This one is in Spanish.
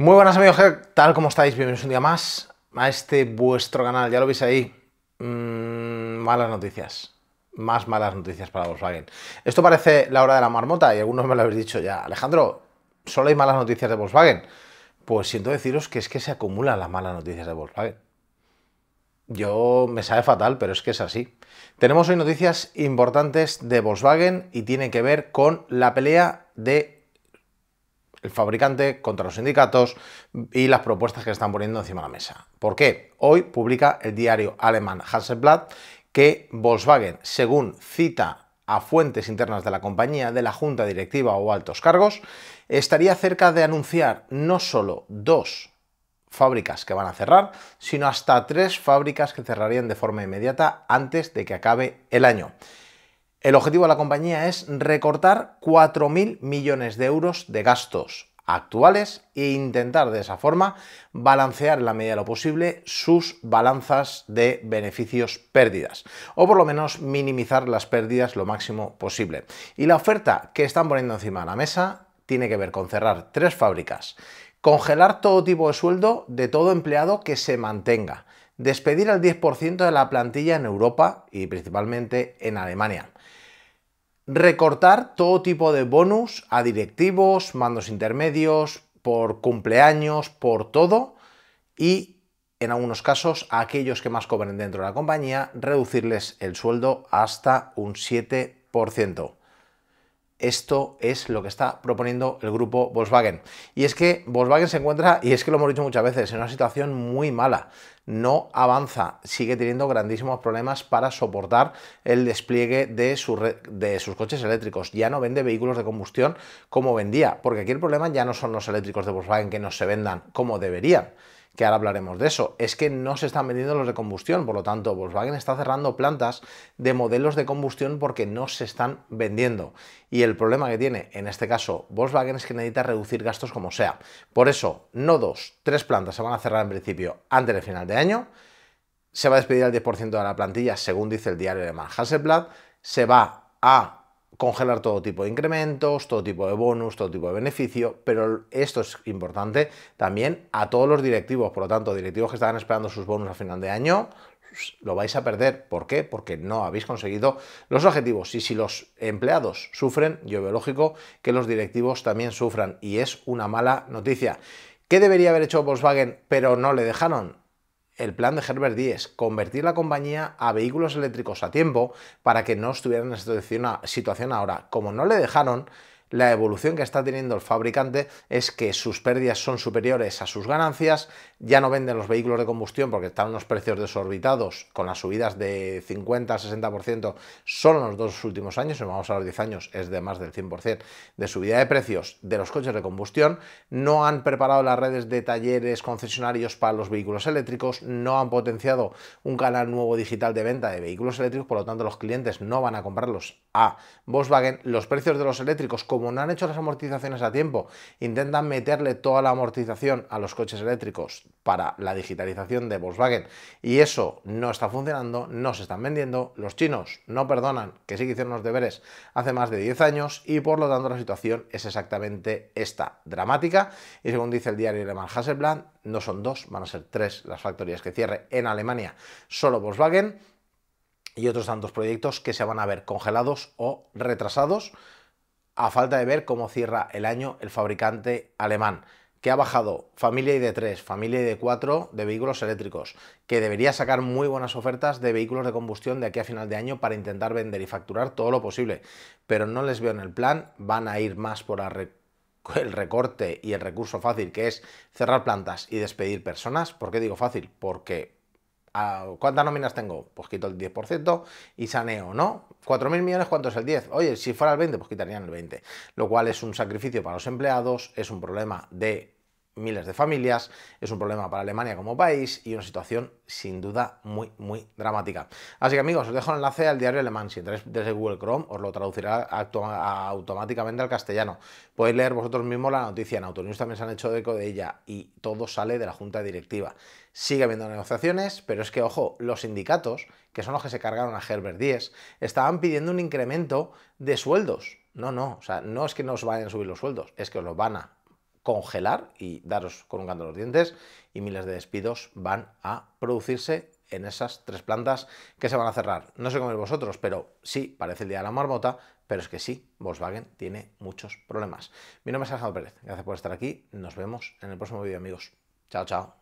Muy buenas amigos, tal? como estáis? Bienvenidos un día más a este vuestro canal, ya lo veis ahí. Mm, malas noticias, más malas noticias para Volkswagen. Esto parece la hora de la marmota y algunos me lo habéis dicho ya. Alejandro, solo hay malas noticias de Volkswagen. Pues siento deciros que es que se acumulan las malas noticias de Volkswagen. Yo me sabe fatal, pero es que es así. Tenemos hoy noticias importantes de Volkswagen y tienen que ver con la pelea de el fabricante, contra los sindicatos y las propuestas que están poniendo encima de la mesa. ¿Por qué? Hoy publica el diario alemán Hasselblad que Volkswagen, según cita a fuentes internas de la compañía, de la junta directiva o altos cargos, estaría cerca de anunciar no solo dos fábricas que van a cerrar, sino hasta tres fábricas que cerrarían de forma inmediata antes de que acabe el año. El objetivo de la compañía es recortar 4.000 millones de euros de gastos actuales e intentar de esa forma balancear en la medida de lo posible sus balanzas de beneficios pérdidas o por lo menos minimizar las pérdidas lo máximo posible. Y la oferta que están poniendo encima de la mesa tiene que ver con cerrar tres fábricas, congelar todo tipo de sueldo de todo empleado que se mantenga, despedir al 10% de la plantilla en Europa y principalmente en Alemania recortar todo tipo de bonus a directivos, mandos intermedios, por cumpleaños, por todo y en algunos casos a aquellos que más cobren dentro de la compañía, reducirles el sueldo hasta un 7% esto es lo que está proponiendo el grupo Volkswagen. Y es que Volkswagen se encuentra, y es que lo hemos dicho muchas veces, en una situación muy mala. No avanza, sigue teniendo grandísimos problemas para soportar el despliegue de, de sus coches eléctricos. Ya no vende vehículos de combustión como vendía, porque aquí el problema ya no son los eléctricos de Volkswagen que no se vendan como deberían que ahora hablaremos de eso, es que no se están vendiendo los de combustión, por lo tanto Volkswagen está cerrando plantas de modelos de combustión porque no se están vendiendo. Y el problema que tiene en este caso Volkswagen es que necesita reducir gastos como sea. Por eso, no dos, tres plantas se van a cerrar en principio antes del final de año, se va a despedir al 10% de la plantilla según dice el diario de Manhasselblad. se va a congelar todo tipo de incrementos, todo tipo de bonus, todo tipo de beneficio, pero esto es importante también a todos los directivos, por lo tanto, directivos que estaban esperando sus bonus a final de año, lo vais a perder. ¿Por qué? Porque no habéis conseguido los objetivos. Y si los empleados sufren, yo veo lógico que los directivos también sufran y es una mala noticia. ¿Qué debería haber hecho Volkswagen pero no le dejaron? el plan de Herbert Díez, convertir la compañía a vehículos eléctricos a tiempo para que no estuvieran en esta situación ahora. Como no le dejaron, la evolución que está teniendo el fabricante es que sus pérdidas son superiores a sus ganancias, ya no venden los vehículos de combustión porque están unos precios desorbitados con las subidas de 50-60%, solo en los dos últimos años, si vamos a los 10 años es de más del 100% de subida de precios de los coches de combustión, no han preparado las redes de talleres concesionarios para los vehículos eléctricos, no han potenciado un canal nuevo digital de venta de vehículos eléctricos, por lo tanto los clientes no van a comprarlos a Volkswagen, los precios de los eléctricos como no han hecho las amortizaciones a tiempo, intentan meterle toda la amortización a los coches eléctricos para la digitalización de Volkswagen y eso no está funcionando, no se están vendiendo, los chinos no perdonan, que sí que hicieron los deberes hace más de 10 años y por lo tanto la situación es exactamente esta, dramática y según dice el diario alemán Hasselblad, no son dos, van a ser tres las factorías que cierre en Alemania, solo Volkswagen y otros tantos proyectos que se van a ver congelados o retrasados a falta de ver cómo cierra el año el fabricante alemán, que ha bajado familia de 3 familia ID4 de vehículos eléctricos, que debería sacar muy buenas ofertas de vehículos de combustión de aquí a final de año para intentar vender y facturar todo lo posible, pero no les veo en el plan, van a ir más por el recorte y el recurso fácil que es cerrar plantas y despedir personas. ¿Por qué digo fácil? Porque ¿Cuántas nóminas tengo? Pues quito el 10% y saneo, ¿no? 4.000 millones, ¿cuánto es el 10? Oye, si fuera el 20, pues quitarían el 20, lo cual es un sacrificio para los empleados, es un problema de miles de familias, es un problema para Alemania como país y una situación sin duda muy, muy dramática. Así que amigos, os dejo el enlace al diario alemán. Si entráis desde Google Chrome, os lo traducirá automáticamente al castellano. Podéis leer vosotros mismos la noticia. En Autonews también se han hecho eco de ella y todo sale de la junta directiva. Sigue habiendo negociaciones, pero es que, ojo, los sindicatos, que son los que se cargaron a Herbert Díez, estaban pidiendo un incremento de sueldos. No, no, o sea, no es que no os vayan a subir los sueldos, es que os los van a congelar y daros con un canto los dientes y miles de despidos van a producirse en esas tres plantas que se van a cerrar. No sé cómo es vosotros, pero sí, parece el día de la marmota, pero es que sí, Volkswagen tiene muchos problemas. Mi nombre es Alejandro Pérez, gracias por estar aquí, nos vemos en el próximo vídeo amigos. Chao, chao.